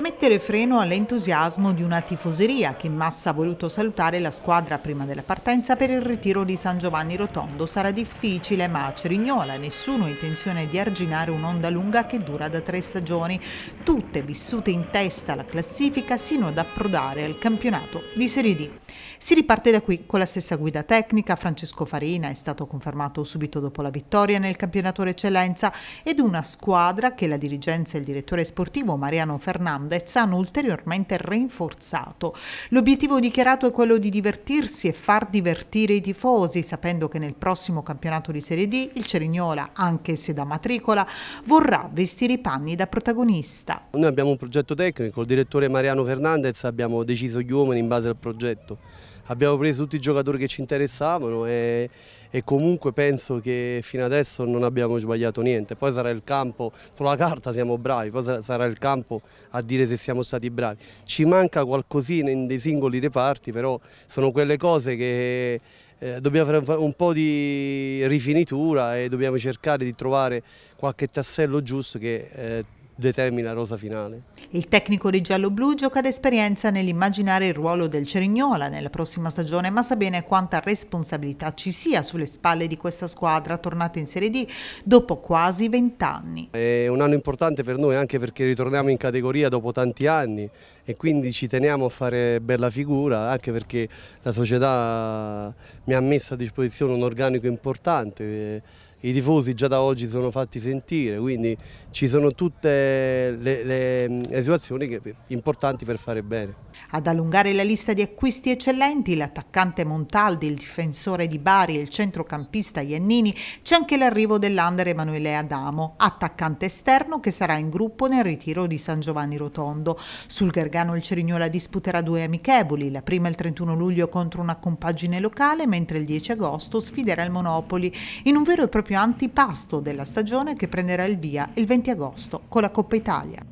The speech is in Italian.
Mettere freno all'entusiasmo di una tifoseria che in massa ha voluto salutare la squadra prima della partenza per il ritiro di San Giovanni Rotondo sarà difficile, ma a Cerignola nessuno ha intenzione di arginare un'onda lunga che dura da tre stagioni, tutte vissute in testa alla classifica sino ad approdare al campionato di Serie D. Si riparte da qui con la stessa guida tecnica, Francesco Farina è stato confermato subito dopo la vittoria nel campionato Eccellenza ed una squadra che la dirigenza e il direttore sportivo Mariano Fernandez hanno ulteriormente rinforzato. L'obiettivo dichiarato è quello di divertirsi e far divertire i tifosi, sapendo che nel prossimo campionato di Serie D il Cerignola, anche se da matricola, vorrà vestire i panni da protagonista. Noi abbiamo un progetto tecnico, il direttore Mariano Fernandez abbiamo deciso gli uomini in base al progetto abbiamo preso tutti i giocatori che ci interessavano e, e, comunque penso che fino adesso non abbiamo sbagliato niente. Poi sarà il campo, sulla carta siamo bravi, poi sarà il campo a dire se siamo stati bravi. Ci manca qualcosina in dei singoli reparti, però sono quelle cose che eh, dobbiamo fare un po' di rifinitura e dobbiamo cercare di trovare qualche tassello giusto che... Eh, determina la rosa finale. Il tecnico di giallo-blu gioca d'esperienza nell'immaginare il ruolo del Cerignola nella prossima stagione, ma sa bene quanta responsabilità ci sia sulle spalle di questa squadra tornata in Serie D dopo quasi vent'anni. È un anno importante per noi anche perché ritorniamo in categoria dopo tanti anni e quindi ci teniamo a fare bella figura anche perché la società mi ha messo a disposizione un organico importante i tifosi già da oggi sono fatti sentire, quindi ci sono tutte le, le, le situazioni che, importanti per fare bene. Ad allungare la lista di acquisti eccellenti l'attaccante Montaldi, il difensore di Bari e il centrocampista Iannini, c'è anche l'arrivo dell'Ander Emanuele Adamo, attaccante esterno che sarà in gruppo nel ritiro di San Giovanni Rotondo. Sul Gargano il Cerignola disputerà due amichevoli, la prima il 31 luglio contro una compagine locale, mentre il 10 agosto sfiderà il Monopoli in un vero e proprio più antipasto della stagione che prenderà il via il 20 agosto con la Coppa Italia.